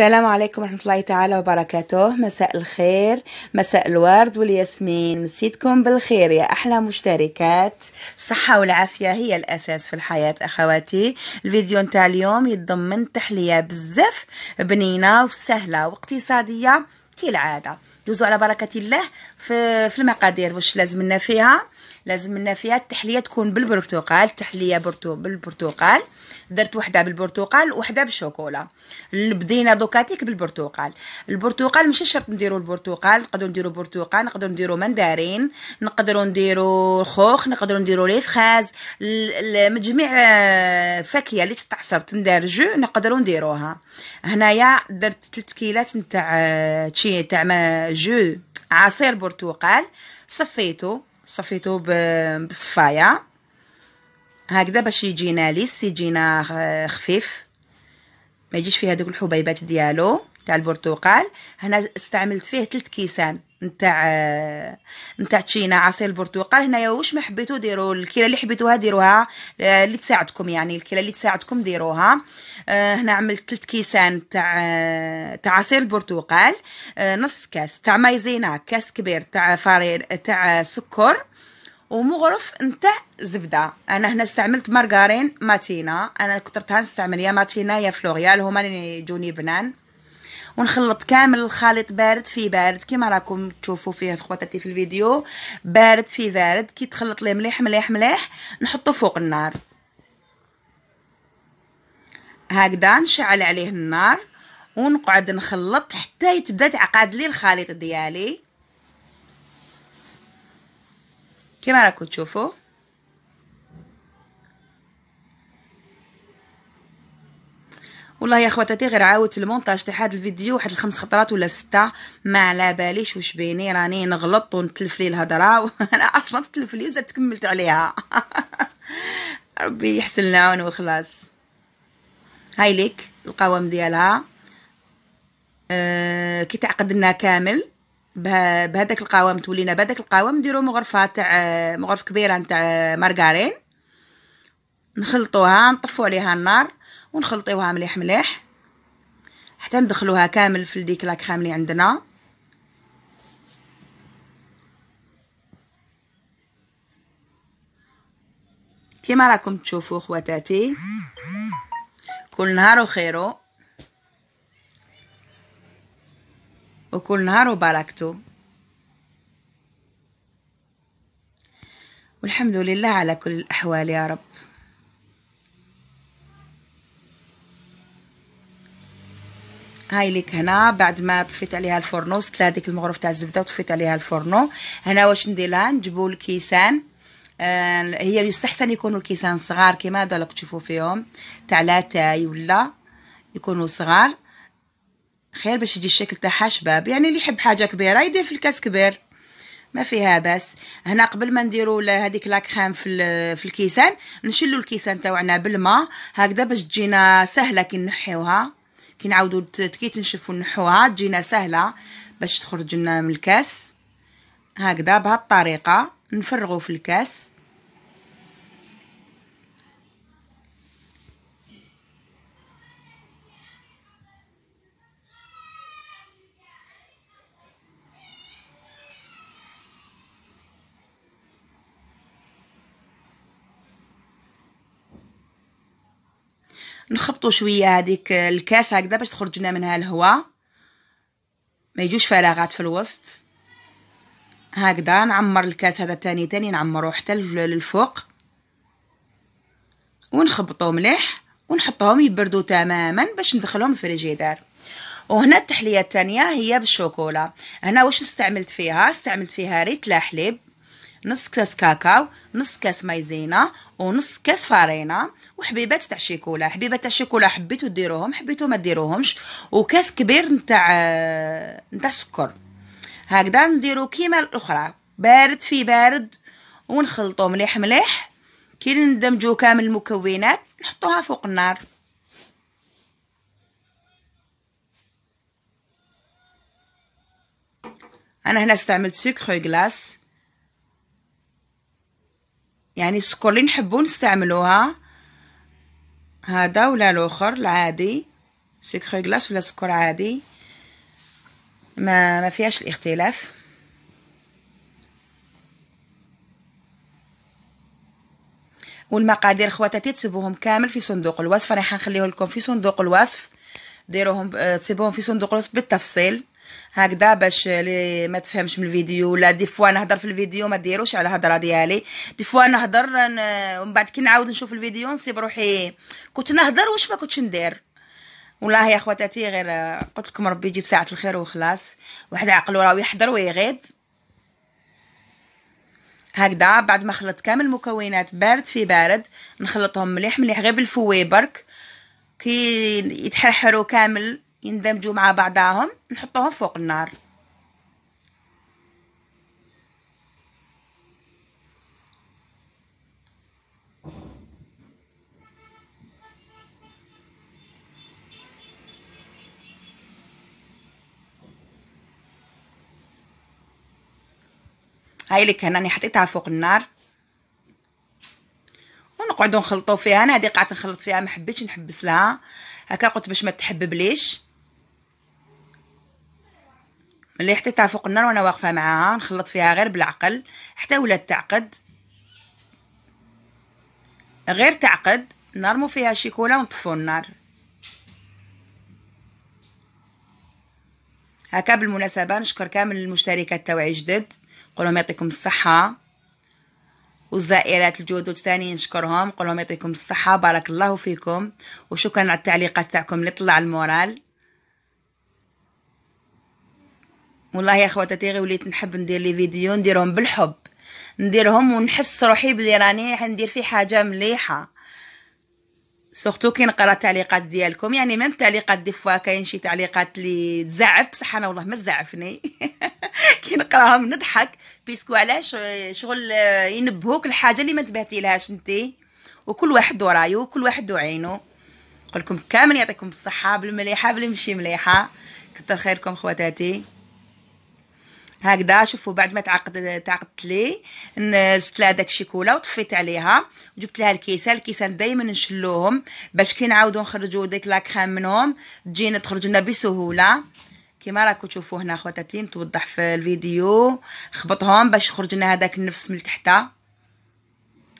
السلام عليكم ورحمة الله تعالى وبركاته مساء الخير مساء الورد والياسمين مسيتكم بالخير يا أحلى مشتركات الصحة والعافية هي الأساس في الحياة أخواتي الفيديو نتاع اليوم يتضمن تحلية بزاف بنينة وسهلة واقتصادية كالعادة دوزوا على بركة الله في, في المقادير واش لازم لنا فيها لازم لنا فيها التحليه تكون بالبرتقال تحليه برتو بالبرتقال درت وحده بالبرتقال وحده بالشوكولا بدينا دوكاتيك بالبرتقال البرتقال ماشي شرط نديرو البرتقال نقدروا نديرو برتقال نقدروا نديرو مندارين نقدروا نديرو خوخ نقدروا نديرو لي فخاز مجميع آه، فاكهه اللي تتعصر تندار جو نقدروا نديروها هنايا درت 3 كيلات نتاع تشي آه، تاع جو عصير برتقال صفيته صفيتو بصفايه هكذا باش يجينا ليس يجينا خفيف ما يجيش فيه هذوك الحبيبات ديالو تاع البرتقال هنا استعملت فيه 3 كيسان نتاع آه، نتاع تشينا عصير البرتقال هنايا واش ما حبيتو ديروا الكيله اللي حبيتوها ديروها آه، اللي تساعدكم يعني الكيله اللي تساعدكم ديروها آه، هنا عملت 3 كيسان تاع تاع عصير البرتقال نص كاس تاع مايزينا كاس كبير تاع فرير تاع سكر ومغرف نتاع زبده انا هنا استعملت مارغارين ماتينا انا كثرتها نستعمل يا ماتينا يا فلوريال هما اللي يجوني بنان ونخلط كامل الخليط بارد في بارد كما راكم تشوفوا فيه خواتاتي في الفيديو بارد في بارد كي تخلط ليه مليح مليح مليح نحطه فوق النار هكذا نشعل عليه النار ونقعد نخلط حتى يتبدا تعقد لي الخليط ديالي كما راكم تشوفوا والله يا خواتاتي غير عاودت المونتاج تاع هذا الفيديو واحد الخمس خطرات ولا ستة ما على باليش واش بيني راني نغلط ونتلف لي الهضره انا اصلا تلف لي وزاد كملت عليها ربي يحسن العون وخلاص هاي ليك القوام ديالها أه كي تعقدنا كامل بهذاك القوام تولينا بهذاك القوام نديرو مغرفه تاع مغرف كبيره تاع مارغارين نخلطوها نطفو عليها النار ونخلطيوها مليح مليح حتى ندخلوها كامل في ديك لاكريم اللي عندنا كما راكم تشوفوا خواتاتي كل نهار وخيرو وكل نهار وبركتو والحمد لله على كل الأحوال يا رب هاي ليك هنا بعد ما طفيت عليها الفرنو ست هذيك المغرف تاع الزبده وطفيت عليها الفرنو هنا واش نديرها نجيبوا الكيسان آه هي يستحسن يكونوا الكيسان صغار كيما هذا اللي تشوفوا فيهم تاع لاتاي ولا يكونوا صغار خير باش يجي الشكل تاعها شباب يعني اللي يحب حاجه كبيره يدير في الكاس كبير ما فيها باس هنا قبل ما نديروا هذيك كريم في في الكيسان نشلوا الكيسان تاعنا بالماء هكذا باش تجينا سهله كي نحيوها كي نعاودو كي تنشفو نحوها تجينا سهله باش تخرج لنا من الكاس هكذا بهالطريقه نفرغو في الكاس نخبطوا شويه هذيك الكاس هكذا باش تخرج لنا منها الهواء ما يجوش فراغات في الوسط هكذا نعمر الكاس هذا تاني تاني نعمرو حتى للفوق ونخبطو مليح ونحطهم يبردوا تماما باش ندخلهم الفريجيدار وهنا التحليه الثانيه هي بالشوكولا هنا واش استعملت فيها استعملت فيها ريت لا حليب نص كاس كاكاو نص كاس مايزينا ونص كاس فارينا وحبيبات تاع الشيكولا حبيبات تاع الشيكولا حبيتو ديروهم حبيتو ما ديروهمش وكاس كبير نتاع آه، نتاع سكر هكذا نديرو كيما الاخرى بارد في بارد ونخلطو مليح مليح كي ندمجو كامل المكونات نحطوها فوق النار انا هنا استعملت سكر غلاس يعني اللي نحبو نستعملوها هذا ولا الاخر العادي سكر غلاس ولا سكر عادي ما ما فيهاش الاختلاف والمقادير خواتاتي تسيبوهم كامل في صندوق الوصف راح نخليه لكم في صندوق الوصف ديروهم آه، تسيبوهم في صندوق الوصف بالتفصيل هكذا باش لي ما تفهمش من الفيديو ولا دي فوا نهضر في الفيديو ما ديروش على الهضره ديالي دي فوا نهضر ومن بعد كي نعاود نشوف الفيديو نصيب روحي كنت نهضر واش ما كنتش ندير والله يا خواتاتي غير قلت لكم ربي يجيب ساعه الخير وخلاص واحد عقله راه يحضر ويغيب هكذا بعد ما خلطت كامل المكونات بارد في بارد نخلطهم مليح مليح غير بالفوي برك كي يتحرحروا كامل يندمجوا مع بعضهم نحطوهم فوق النار هاي هنا راني حطيتها فوق النار ونقعدوا نخلطوا فيها انا هذه قعدت نخلط فيها ما حبيتش نحبس لها هكا قلت باش ما تحببليش ملي حطيتها فوق النار وانا واقفه معاها نخلط فيها غير بالعقل حتى ولات تعقد غير تعقد نرمو فيها شيكولا ونطفو النار هكا بالمناسبه نشكر كامل المشتركات تاوعي جدد نقولهم يعطيكم الصحه والزائرات الجدد والثاني نشكرهم نقولهم يعطيكم الصحه بارك الله فيكم وشكرا على التعليقات تاعكم اللي طلع المورال والله يا خواتاتي وليت نحب ندير لي فيديو نديرهم بالحب نديرهم ونحس روحي بلي راني ندير في حاجه مليحه سورتو كي نقرا التعليقات ديالكم يعني ميم التعليقات دي فوا كاين شي تعليقات لي تزعف بصح انا والله ما تزعفني كي نقراهم نضحك بيسكو علاش شغل ينبهوك الحاجه اللي ما انتبهتي لهاش انت وكل واحد ورايو وكل واحد وعينو نقول لكم كامل يعطيكم الصحه بالمليحه بالمشي مليحه كتر خيركم خواتاتي هكذا شوفوا بعد ما تعقد تعقدت لي نزت لها داك الشيكولا وطفيت عليها وجبت لها الكيسه الكيسان دائما نشلوهم باش كي نعاودو نخرجو ديك لا كريم منهم تجينا تخرج لنا بسهوله كما راكم تشوفوا هنا خواتاتي متوضح في الفيديو خبطهم باش يخرج لنا هذاك النفس من تحت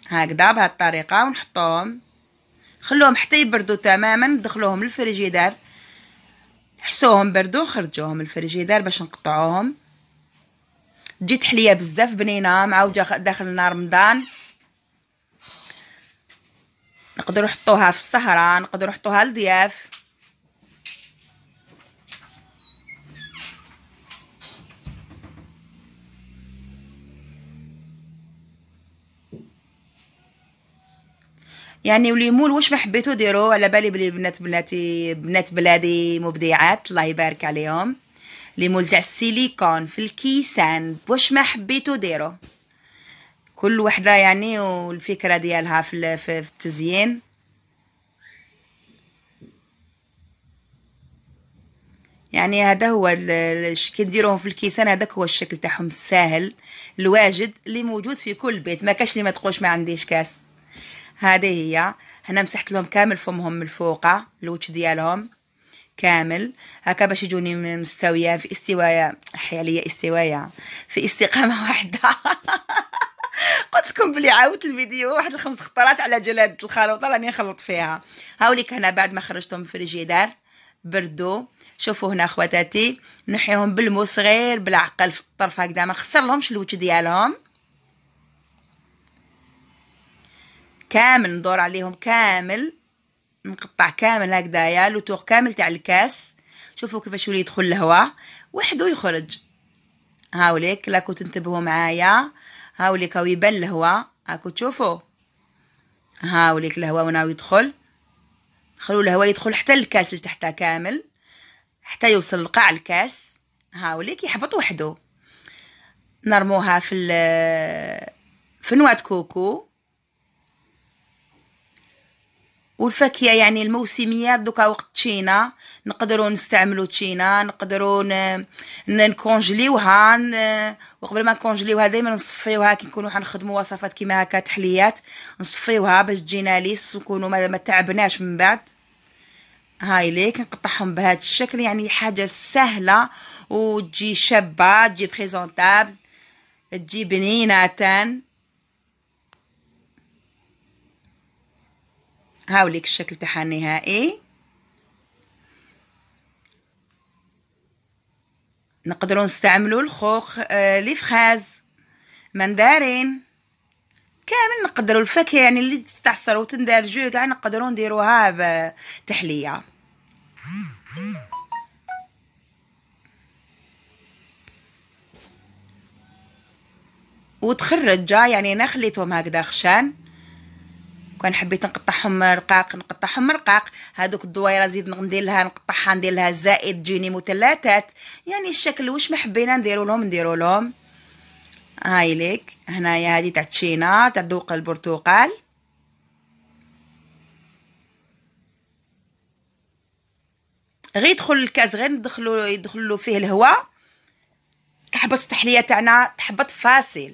هكذا بهذه الطريقه ونحطوهم خلوهم حتى يبردوا تماما ندخلوهم للفريجيدار حسوهم بردوا خرجوهم الفريجيدار باش نقطعوهم جيت حليه بزاف بنينه مع وجه داخل لنا رمضان نقدروا نحطوها في السهره نقدروا نحطوها لضياف يعني وليمون واش ما حبيتو ديروه على بالي بلي بنات بناتي بنات بلادي مبدعات الله يبارك عليهم مول تاع السيليكون في الكيسان واش ما حبيتو ديرو كل وحده يعني والفكره ديالها في التزيين يعني هذا هو كي نديروهم في الكيسان هذاك هو الشكل تاعهم الساهل الواجد اللي موجود في كل بيت ما كاش اللي ما تقولش ما عنديش كاس هذه هي هنا مسحت لهم كامل فمهم من الفوقه الوجه ديالهم كامل هكا باش يجوني مستوية في استوايا حيالية استوايا في استقامة واحدة قلت لكم بلي عاودت الفيديو واحد الخمس خطرات على جلادة الخلوطة راني نخلط فيها هاوليك هنا بعد ما خرجتهم من الفريجيدار بردو شوفوا هنا خواتاتي نحيهم بالمو صغير بالعقل في الطرف هكذا ما خسر لهمش الوجه ديالهم كامل ندور عليهم كامل مقطع كامل هكذايا لو تور كامل تاع الكاس شوفوا كيفاش يولي يدخل الهواء وحده يخرج هاوليك لاكو تنتبهوا معايا هاوليك هاو يبان الهواء هاكو تشوفوا هاوليك الهواء وناو يدخل خلو الهواء يدخل حتى الكاس اللي تحتها كامل حتى يوصل لقاع الكاس هاوليك يحبط وحده نرموها في في نواة كوكو والفاكهه يعني الموسميه دوكا وقت تشينا نقدروا نستعملوا تشينا نقدروا نكونجليوها وقبل ما نكونجليوها دائما نصفيوها كي نكونوا حنخدموا وصفات كيما هكا تحليات نصفيوها باش تجينا ليس ونكونوا ما تعبناش من بعد هاي ليك نقطعهم بهذا الشكل يعني حاجه سهله وتجي شابه تجي بريزونطابل تجي بنينه هاوليك الشكل تاعها النهائي نقدروا نستعملوا الخوخ آه، لي فخاز مندارين كامل نقدروا الفاكهه يعني اللي تستعصر وتندار جو كاع نقدروا نديروها تحليه وتخرج يعني انا خليتهم هكذا خشان وان حبيت نقطعهم رقاق نقطعهم رقاق هذوك الدويره زيد ندير لها نقطعها ندير لها زائد تجيني مثلثات يعني الشكل واش ما حبينا نديروا لهم نديروا لهم هاي ليك هنايا هذه تاع تشينا تاع ذوق البرتقال غير يدخل الكاس غير ندخلوا يدخلو فيه الهواء تحبط التحليه تاعنا تحبط فاصل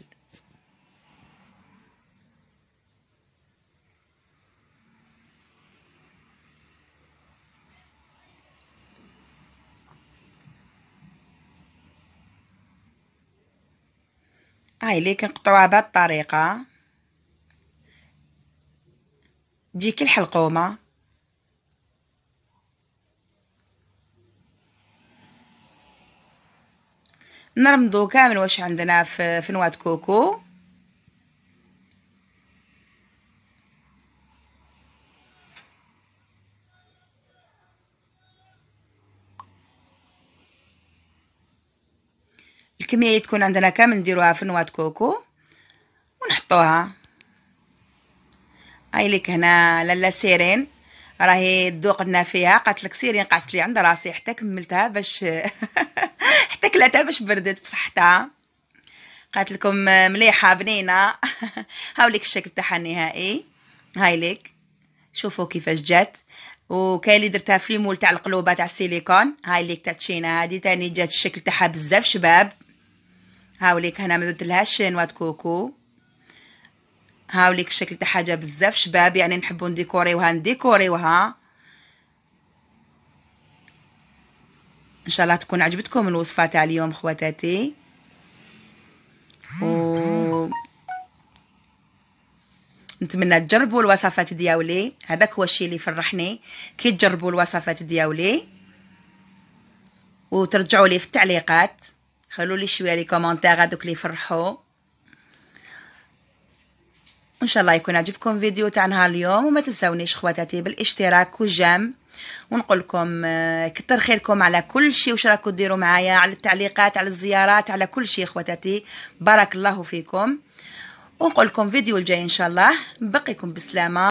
هاي آه، كنقطعوها بهاد الطريقه تجي الحلقومه نرمضو كامل واش عندنا في فنوات كوكو الكمية تكون عندنا كامل نديروها في نواة كوكو ونحطوها هاي لك هنا لالا سيرين راهي لنا فيها قالت لك سيرين قعدت لي عند راسي حتى كملتها باش حتى كلاتها باش بردت بصحتها قالت لكم مليحه بنينه هاوليك الشكل تاعها النهائي هاي لك شوفوا كيفاش جات وكاين اللي درتها في ليمول تاع القلوبه تاع السيليكون هاي ليك تاع تشينا هادي تاني جات الشكل تاعها بزاف شباب هاوليك هنا ما بدلهاش نوات كوكو هاوليك الشكل تاع حاجه بزاف شباب يعني نحبو نديكوريوها نديكوريوها ان شاء الله تكون عجبتكم الوصفه تاع اليوم خواتاتي و نتمنى تجربوا الوصفات دياولي هذاك هو الشيء اللي يفرحني كي تجربوا الوصفات دياولي وترجعوا لي في التعليقات خلوا لي شويه لي كومونتير هذوك اللي يفرحوا ان شاء الله يكون عجبكم فيديو تاع نهار اليوم وما تنساونيش خواتاتي بالاشتراك وجام ونقول لكم آه، كتر خيركم على كل شيء وش راكم ديروا معايا على التعليقات على الزيارات على كل شيء خواتاتي بارك الله فيكم ونقول لكم فيديو الجاي ان شاء الله بقيكم بالسلامه